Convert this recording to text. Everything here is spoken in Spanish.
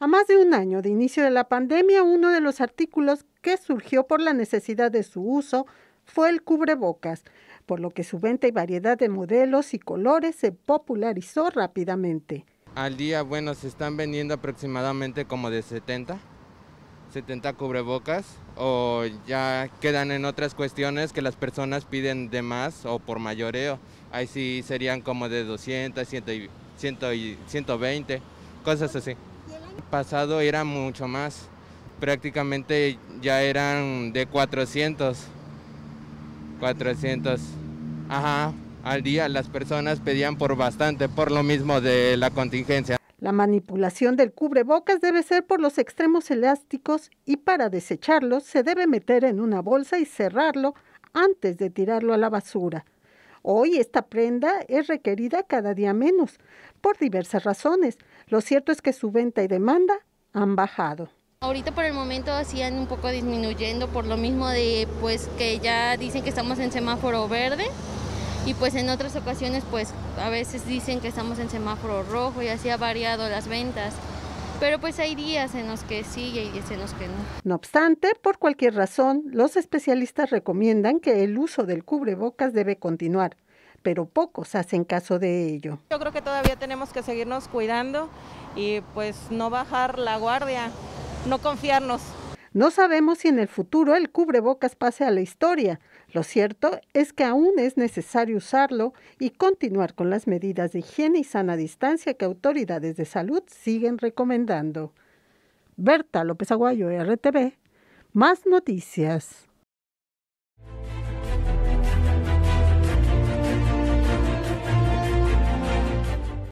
A más de un año de inicio de la pandemia, uno de los artículos que surgió por la necesidad de su uso fue el cubrebocas, por lo que su venta y variedad de modelos y colores se popularizó rápidamente. Al día, bueno, se están vendiendo aproximadamente como de 70, 70 cubrebocas, o ya quedan en otras cuestiones que las personas piden de más o por mayoreo. Ahí sí serían como de 200, 120, cosas así. Pasado era mucho más, prácticamente ya eran de 400, 400, ajá, al día las personas pedían por bastante, por lo mismo de la contingencia. La manipulación del cubrebocas debe ser por los extremos elásticos y para desecharlos se debe meter en una bolsa y cerrarlo antes de tirarlo a la basura. Hoy esta prenda es requerida cada día menos, por diversas razones. Lo cierto es que su venta y demanda han bajado. Ahorita por el momento hacían un poco disminuyendo por lo mismo de pues que ya dicen que estamos en semáforo verde y pues en otras ocasiones pues a veces dicen que estamos en semáforo rojo y así ha variado las ventas. Pero pues hay días en los que sí y hay días en los que no. No obstante, por cualquier razón, los especialistas recomiendan que el uso del cubrebocas debe continuar pero pocos hacen caso de ello. Yo creo que todavía tenemos que seguirnos cuidando y pues no bajar la guardia, no confiarnos. No sabemos si en el futuro el cubrebocas pase a la historia. Lo cierto es que aún es necesario usarlo y continuar con las medidas de higiene y sana distancia que autoridades de salud siguen recomendando. Berta López Aguayo, RTV. Más noticias.